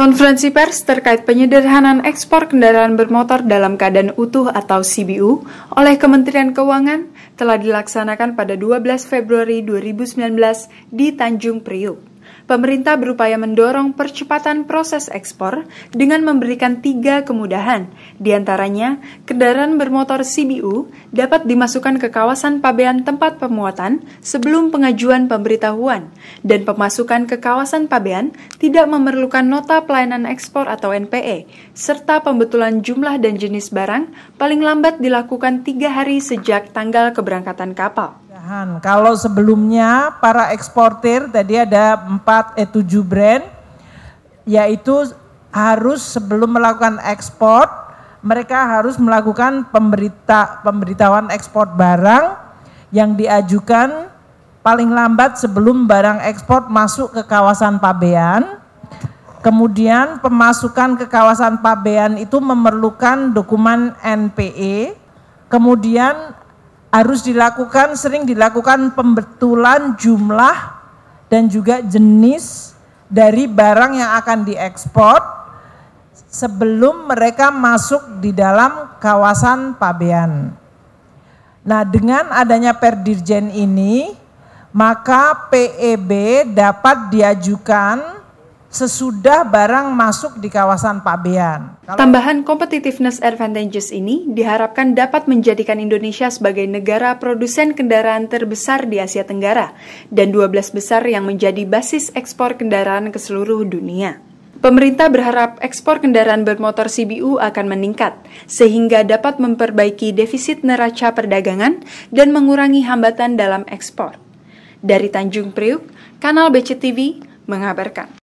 Konferensi pers terkait penyederhanaan ekspor kendaraan bermotor dalam keadaan utuh atau CBU oleh Kementerian Keuangan telah dilaksanakan pada 12 Februari 2019 di Tanjung Priuk pemerintah berupaya mendorong percepatan proses ekspor dengan memberikan tiga kemudahan. Di antaranya, kendaraan bermotor CBU dapat dimasukkan ke kawasan pabean tempat pemuatan sebelum pengajuan pemberitahuan, dan pemasukan ke kawasan pabean tidak memerlukan nota pelayanan ekspor atau NPE, serta pembetulan jumlah dan jenis barang paling lambat dilakukan tiga hari sejak tanggal keberangkatan kapal. Tuhan. Kalau sebelumnya para eksportir tadi ada 4 eh 7 brand yaitu harus sebelum melakukan ekspor mereka harus melakukan pemberita pemberitahuan ekspor barang yang diajukan paling lambat sebelum barang ekspor masuk ke kawasan pabean. Kemudian pemasukan ke kawasan pabean itu memerlukan dokumen NPE. Kemudian harus dilakukan, sering dilakukan pembetulan jumlah dan juga jenis dari barang yang akan diekspor sebelum mereka masuk di dalam kawasan pabean. Nah, dengan adanya Perdirjen ini, maka PEB dapat diajukan sesudah barang masuk di kawasan pabean. Kalau... Tambahan competitiveness advantages ini diharapkan dapat menjadikan Indonesia sebagai negara produsen kendaraan terbesar di Asia Tenggara dan 12 besar yang menjadi basis ekspor kendaraan ke seluruh dunia. Pemerintah berharap ekspor kendaraan bermotor CBU akan meningkat, sehingga dapat memperbaiki defisit neraca perdagangan dan mengurangi hambatan dalam ekspor. Dari Tanjung Priuk, Kanal BCTV mengabarkan.